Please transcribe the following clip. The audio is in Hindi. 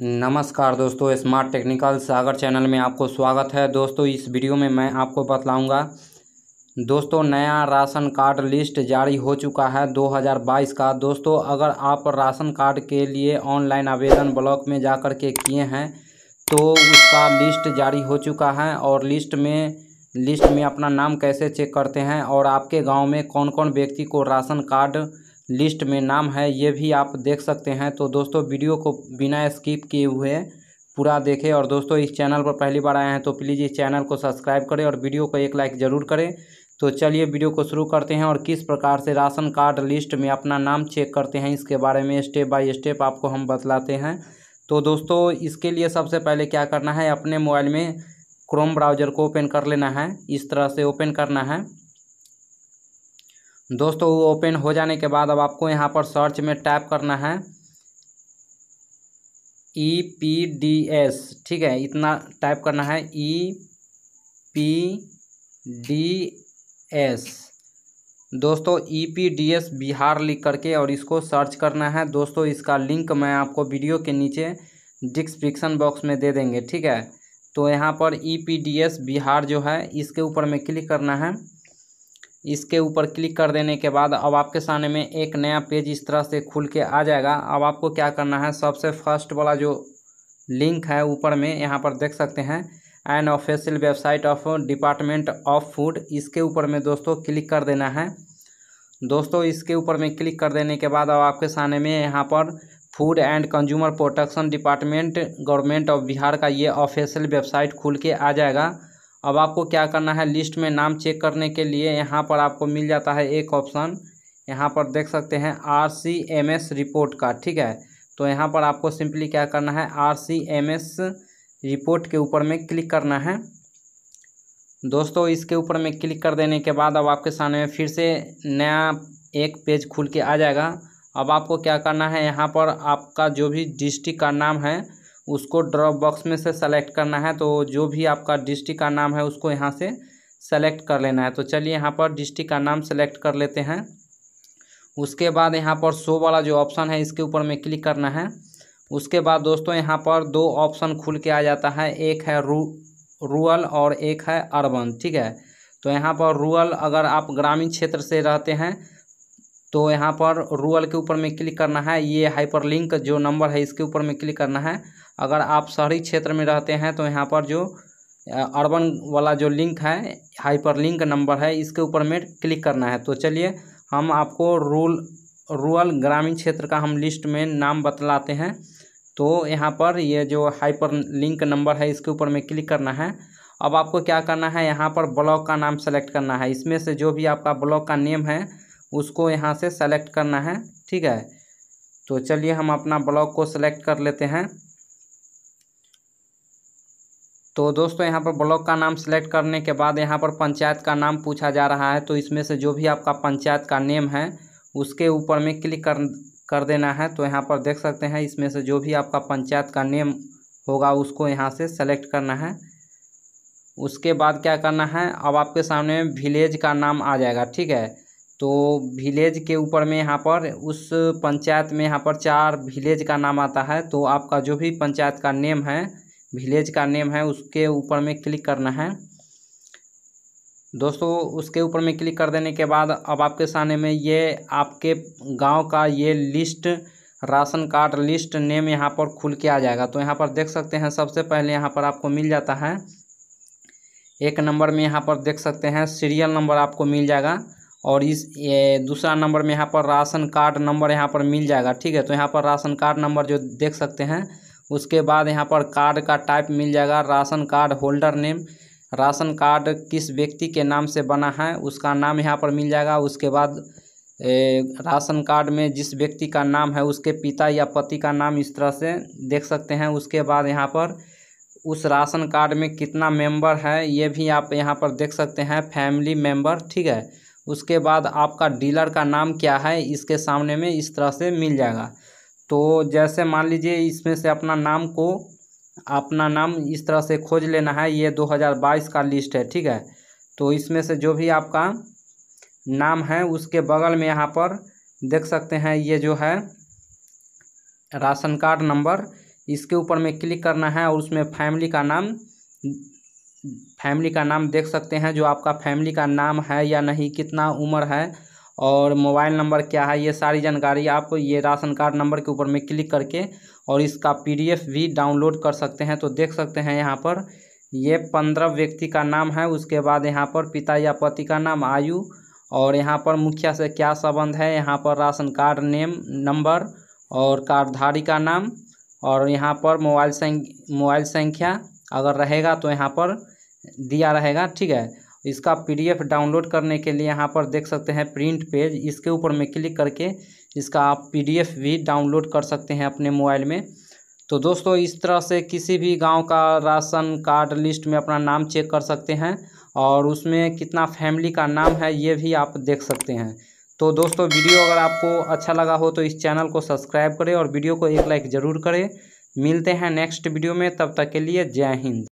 नमस्कार दोस्तों स्मार्ट टेक्निकल सागर चैनल में आपको स्वागत है दोस्तों इस वीडियो में मैं आपको बतलाऊंगा दोस्तों नया राशन कार्ड लिस्ट जारी हो चुका है 2022 का दोस्तों अगर आप राशन कार्ड के लिए ऑनलाइन आवेदन ब्लॉक में जा कर के किए हैं तो उसका लिस्ट जारी हो चुका है और लिस्ट में लिस्ट में अपना नाम कैसे चेक करते हैं और आपके गाँव में कौन कौन व्यक्ति को राशन कार्ड लिस्ट में नाम है ये भी आप देख सकते हैं तो दोस्तों वीडियो को बिना स्किप किए हुए पूरा देखें और दोस्तों इस चैनल पर पहली बार आए हैं तो प्लीज़ इस चैनल को सब्सक्राइब करें और वीडियो को एक लाइक ज़रूर करें तो चलिए वीडियो को शुरू करते हैं और किस प्रकार से राशन कार्ड लिस्ट में अपना नाम चेक करते हैं इसके बारे में स्टेप बाय स्टेप आपको हम बतलाते हैं तो दोस्तों इसके लिए सबसे पहले क्या करना है अपने मोबाइल में क्रोम ब्राउज़र को ओपन कर लेना है इस तरह से ओपन करना है दोस्तों वो ओपन हो जाने के बाद अब आपको यहाँ पर सर्च में टैप करना है ई पी डी एस ठीक है इतना टाइप करना है ई पी डी एस दोस्तों E P D S Bihar लिख करके और इसको सर्च करना है दोस्तों इसका लिंक मैं आपको वीडियो के नीचे डिस्क्रिप्सन बॉक्स में दे देंगे ठीक है तो यहाँ पर E P D S Bihar जो है इसके ऊपर में क्लिक करना है इसके ऊपर क्लिक कर देने के बाद अब आपके सामने में एक नया पेज इस तरह से खुल के आ जाएगा अब आपको क्या करना है सबसे फर्स्ट वाला जो लिंक है ऊपर में यहाँ पर देख सकते हैं and official website of department of food इसके ऊपर में दोस्तों क्लिक कर देना है दोस्तों इसके ऊपर में क्लिक कर देने के बाद अब आपके सामने में यहाँ पर food and consumer protection department government of Bihar का ये ऑफिशियल वेबसाइट खुल के आ जाएगा अब आपको क्या करना है लिस्ट में नाम चेक करने के लिए यहाँ पर आपको मिल जाता है एक ऑप्शन यहाँ पर देख सकते हैं R C M S report का ठीक है तो यहाँ पर आपको सिंपली क्या करना है R C M S report के ऊपर में क्लिक करना है दोस्तों इसके ऊपर में क्लिक कर देने के बाद अब आपके सामने में फिर से नया एक पेज खुल के आ जाएगा अब आपको क्या करना है यहाँ पर आपका जो भी डिस्ट्रिक्ट का नाम है उसको ड्रॉप बॉक्स में से सेलेक्ट करना है तो जो भी आपका डिस्ट्रिक्ट का नाम है उसको यहाँ से सेलेक्ट कर लेना है तो चलिए यहाँ पर डिस्ट्रिक्ट का नाम सेलेक्ट कर लेते हैं उसके बाद यहाँ पर शो वाला जो ऑप्शन है इसके ऊपर में क्लिक करना है उसके बाद दोस्तों यहाँ पर दो ऑप्शन खुल के आ जाता है एक है रू रूरल और एक है अर्बन ठीक है तो यहाँ पर रूरल अगर आप ग्रामीण क्षेत्र से रहते हैं तो यहाँ पर रूरल के ऊपर में क्लिक करना है ये हाइपरलिंक जो नंबर है इसके ऊपर में क्लिक करना है अगर आप शहरी क्षेत्र में रहते हैं तो यहाँ पर जो अर्बन वाला जो लिंक है हाइपर लिंक नंबर है इसके ऊपर में क्लिक करना है तो चलिए हम आपको रूल रूरल ग्रामीण क्षेत्र का हम लिस्ट में नाम बतलाते हैं तो यहाँ पर ये जो हाइपर लिंक नंबर है इसके ऊपर में क्लिक करना है अब आपको क्या करना है यहाँ पर ब्लॉक का नाम सेलेक्ट करना है इसमें से जो भी आपका ब्लॉक का नेम है उसको यहाँ से सेलेक्ट करना है ठीक है तो चलिए हम अपना ब्लॉक को सेलेक्ट कर लेते हैं तो दोस्तों यहाँ पर ब्लॉक का नाम सिलेक्ट करने के बाद यहाँ पर पंचायत का नाम पूछा जा रहा है तो इसमें से जो भी आपका पंचायत का नेम है उसके ऊपर में क्लिक कर कर देना है तो यहाँ पर देख सकते हैं इसमें से जो भी आपका पंचायत का नेम होगा उसको यहाँ से सेलेक्ट करना है उसके बाद क्या करना है अब आपके सामने विलेज का नाम आ जाएगा ठीक है तो विलेज के ऊपर में यहाँ पर उस पंचायत में यहाँ पर चार विलेज का नाम आता है तो आपका जो भी पंचायत का नेम है विलेज का नेम है उसके ऊपर में क्लिक करना है दोस्तों उसके ऊपर में क्लिक कर देने के बाद अब आपके सामने में ये आपके गांव का ये list ration card list name यहाँ पर खुल के आ जाएगा तो यहाँ पर देख सकते हैं सबसे पहले यहाँ पर आपको मिल जाता है एक नंबर में यहाँ पर देख सकते हैं सीरियल नंबर आपको मिल जाएगा और इस दूसरा नंबर में यहाँ पर राशन कार्ड नंबर यहाँ पर मिल जाएगा ठीक है तो यहाँ पर राशन कार्ड नंबर जो देख सकते हैं उसके बाद यहाँ पर कार्ड का टाइप मिल जाएगा ration card holder name ration card किस व्यक्ति के नाम से बना है उसका नाम यहाँ पर मिल जाएगा उसके बाद ए, राशन कार्ड में जिस व्यक्ति का नाम है उसके पिता या पति का नाम इस तरह से देख सकते हैं उसके बाद यहाँ पर उस राशन कार्ड में कितना मेंबर है ये भी आप यहाँ पर देख सकते हैं फैमिली मेंबर ठीक है उसके बाद आपका डीलर का नाम क्या है इसके सामने में इस तरह से मिल जाएगा तो जैसे मान लीजिए इसमें से अपना नाम को अपना नाम इस तरह से खोज लेना है ये 2022 का लिस्ट है ठीक है तो इसमें से जो भी आपका नाम है उसके बगल में यहाँ पर देख सकते हैं ये जो है राशन कार्ड नंबर इसके ऊपर में क्लिक करना है और उसमें फैमिली का नाम फैमिली का नाम देख सकते हैं जो आपका फैमिली का नाम है या नहीं कितना उम्र है और मोबाइल नंबर क्या है ये सारी जानकारी आप ये राशन कार्ड नंबर के ऊपर में क्लिक करके और इसका पीडीएफ भी डाउनलोड कर सकते हैं तो देख सकते हैं यहाँ पर ये पंद्रह व्यक्ति का नाम है उसके बाद यहाँ पर पिता या पति का नाम आयु और यहाँ पर मुखिया से क्या संबंध है यहाँ पर राशन कार्ड नेम नंबर और कार्डधारी का नाम और यहाँ पर मोबाइल संख्या मोबाइल संख्या अगर रहेगा तो यहाँ पर दिया रहेगा ठीक है इसका पीडीएफ डाउनलोड करने के लिए यहाँ पर देख सकते हैं प्रिंट पेज इसके ऊपर में क्लिक करके इसका आप पीडीएफ भी डाउनलोड कर सकते हैं अपने मोबाइल में तो दोस्तों इस तरह से किसी भी गांव का राशन कार्ड लिस्ट में अपना नाम चेक कर सकते हैं और उसमें कितना फैमिली का नाम है ये भी आप देख सकते हैं तो दोस्तों वीडियो अगर आपको अच्छा लगा हो तो इस चैनल को सब्सक्राइब करें और वीडियो को एक लाइक ज़रूर करें मिलते हैं नेक्स्ट वीडियो में तब तक के लिए जय हिंद